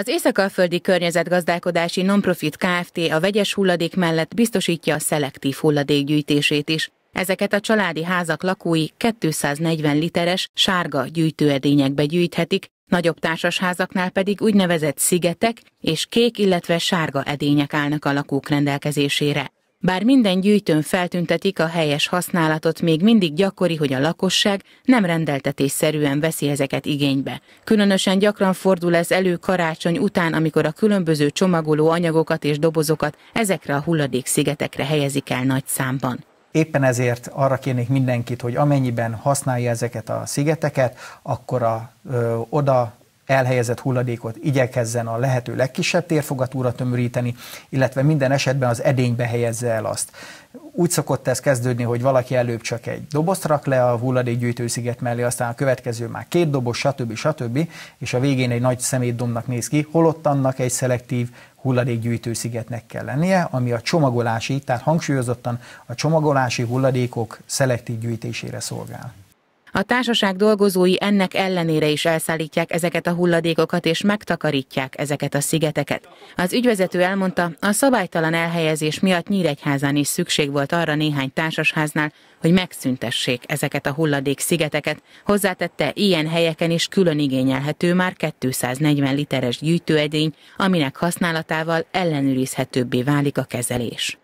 Az észak Környezetgazdálkodási Nonprofit Kft. a vegyes hulladék mellett biztosítja a szelektív hulladékgyűjtését is. Ezeket a családi házak lakói 240 literes, sárga gyűjtőedényekbe gyűjthetik, nagyobb társasházaknál pedig úgynevezett szigetek és kék, illetve sárga edények állnak a lakók rendelkezésére. Bár minden gyűjtőn feltüntetik a helyes használatot, még mindig gyakori, hogy a lakosság nem rendeltetésszerűen veszi ezeket igénybe. Különösen gyakran fordul ez elő karácsony után, amikor a különböző csomagoló anyagokat és dobozokat ezekre a hulladék szigetekre helyezik el nagy számban. Éppen ezért arra kérnék mindenkit, hogy amennyiben használja ezeket a szigeteket, akkor a ö, oda elhelyezett hulladékot igyekezzen a lehető legkisebb térfogatúra tömöríteni, illetve minden esetben az edénybe helyezze el azt. Úgy szokott ez kezdődni, hogy valaki előbb csak egy dobozt rak le a hulladékgyűjtősziget mellé, aztán a következő már két doboz, stb. stb. és a végén egy nagy szemétdomnak néz ki, holott annak egy szelektív hulladékgyűjtőszigetnek kell lennie, ami a csomagolási, tehát hangsúlyozottan a csomagolási hulladékok szelektív gyűjtésére szolgál. A társaság dolgozói ennek ellenére is elszállítják ezeket a hulladékokat és megtakarítják ezeket a szigeteket. Az ügyvezető elmondta, a szabálytalan elhelyezés miatt Nyíregyházán is szükség volt arra néhány társasháznál, hogy megszüntessék ezeket a hulladék szigeteket. Hozzátette, ilyen helyeken is külön igényelhető már 240 literes gyűjtőedény, aminek használatával ellenőrizhetőbbé válik a kezelés.